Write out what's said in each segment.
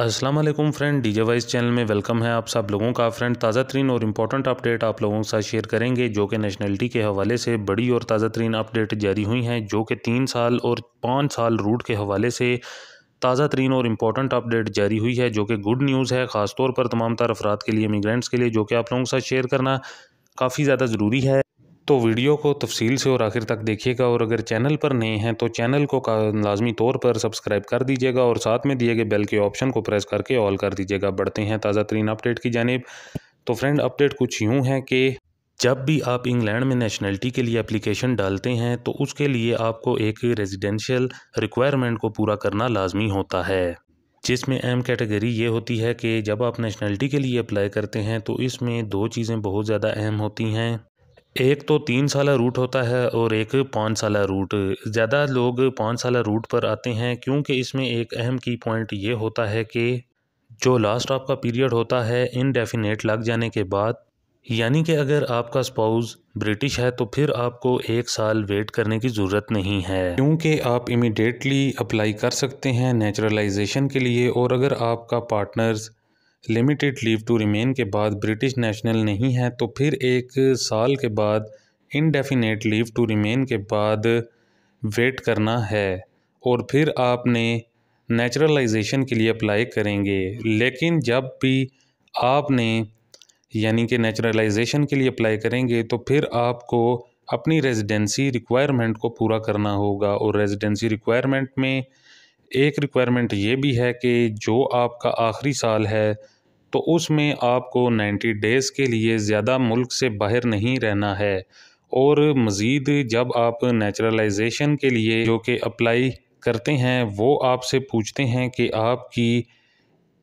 Aslam friend D J vice channel में welcome है आप सब लोगों का फ्रेंड ताज़ा तरीन और इम्पॉर्टेंट अपडेट आप लोगों के साथ शेयर करेंगे जो कि नेशनलिटी के हवाले से बड़ी और ताज़ा तरीन अपडेट जारी हुई हैं जो कि तीन साल और पाँच साल रूट के हवाले से ताज़ा तरीन और इम्पॉर्टेंट अपडेट जारी हुई है जो कि गुड न्यूज़ है ख़ासतौर पर तमाम तर अफराद के लिए इमिग्रेंट्स के लिए जो कि आप लोगों के साथ शेयर करना काफ़ी ज़्यादा ज़रूरी है तो वीडियो को तफसील से और आखिर तक देखिएगा और अगर चैनल पर नए हैं तो चैनल को लाजमी तौर पर सब्सक्राइब कर दीजिएगा और साथ में दिए गए बेल के ऑप्शन को प्रेस करके ऑल कर दीजिएगा बढ़ते हैं ताज़ा तरीन अपडेट की जानब तो फ्रेंड अपडेट कुछ यूँ है कि जब भी आप इंग्लैंड में नेशनलिटी के लिए एप्लीकेशन डालते हैं तो उसके लिए आपको एक रेजिडेंशियल रिक्वायरमेंट को पूरा करना लाजमी होता है जिसमें एम कैटेगरी ये होती है कि जब आप नेशनलिटी के लिए अप्लाई करते हैं तो इसमें दो चीज़ें बहुत ज़्यादा अहम होती हैं एक तो तीन साल रूट होता है और एक पाँच साल रूट ज़्यादा लोग पाँच साल रूट पर आते हैं क्योंकि इसमें एक अहम की पॉइंट ये होता है कि जो लास्ट आपका पीरियड होता है इनडेफिनेट लग जाने के बाद यानी कि अगर आपका स्पाउस ब्रिटिश है तो फिर आपको एक साल वेट करने की ज़रूरत नहीं है क्योंकि आप इमिडिएटली अप्लाई कर सकते हैं नेचुरलाइजेशन के लिए और अगर आपका partners limited leave to remain के बाद ब्रिटिश नेशनल नहीं है तो फिर एक साल के बाद इनडेफिनेट लीव टू रिमेन के बाद वेट करना है और फिर आपने नेचुरलाइजेशन के लिए अप्लाई करेंगे लेकिन जब भी आपने यानी कि नेचुरलाइजेशन के लिए अप्लाई करेंगे तो फिर आपको अपनी रेजिडेंसी रिक्वायरमेंट को पूरा करना होगा और रेजिडेंसी रिक्वायरमेंट में एक रिक्वायरमेंट ये भी है कि जो आपका आखिरी साल है तो उसमें आपको नाइन्टी डेज़ के लिए ज़्यादा मुल्क से बाहर नहीं रहना है और मज़ीद जब आप नेचुरलाइजेशन के लिए जो कि अप्लाई करते हैं वो आपसे पूछते हैं कि आपकी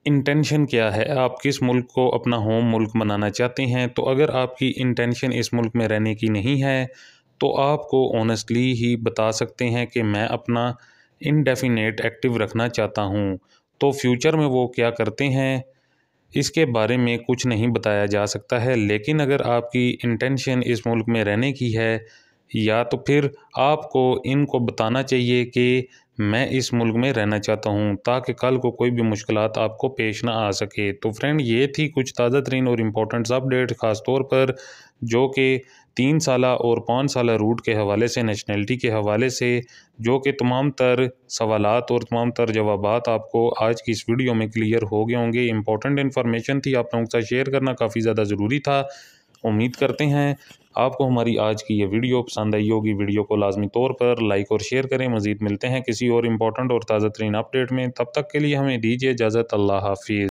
इंटेंशन क्या है आप किस मुल्क को अपना होम मुल्क बनाना चाहते हैं तो अगर आपकी इंटेंशन इस मुल्क में रहने की नहीं है तो आपको ऑनेस्टली ही बता सकते हैं कि मैं अपना इनडेफिनेट एक्टिव रखना चाहता हूँ तो फ्यूचर में वो क्या करते हैं इसके बारे में कुछ नहीं बताया जा सकता है लेकिन अगर आपकी इंटेंशन इस मुल्क में रहने की है या तो फिर आपको इनको बताना चाहिए कि मैं इस मुल्क में रहना चाहता हूँ ताकि कल को कोई भी मुश्किल आपको पेश ना आ सके तो फ्रेंड ये थी कुछ ताज़ा तरीन और इम्पोर्टेंट्स अपडेट ख़ास तौर पर जो कि तीन साल और पाँच साल रूट के हवाले से नेशनलिटी के हवाले से जो कि तमाम तर सवाल और तमाम तर जवाब आपको आज की इस वीडियो में क्लियर हो गए होंगे इंपॉर्टेंट इन्फॉर्मेशन थी आप लोगों के साथ शेयर करना काफ़ी ज़्यादा ज़रूरी था उम्मीद करते हैं आपको हमारी आज की ये वीडियो पसंद आई होगी वीडियो को लाजमी तौर पर लाइक और शेयर करें मज़ीद मिलते हैं किसी और इम्पोर्टेंट और ताज़ा तरीन अपडेट में तब तक के लिए हमें दीजिए इजाज़त अल्लाह हाफिज़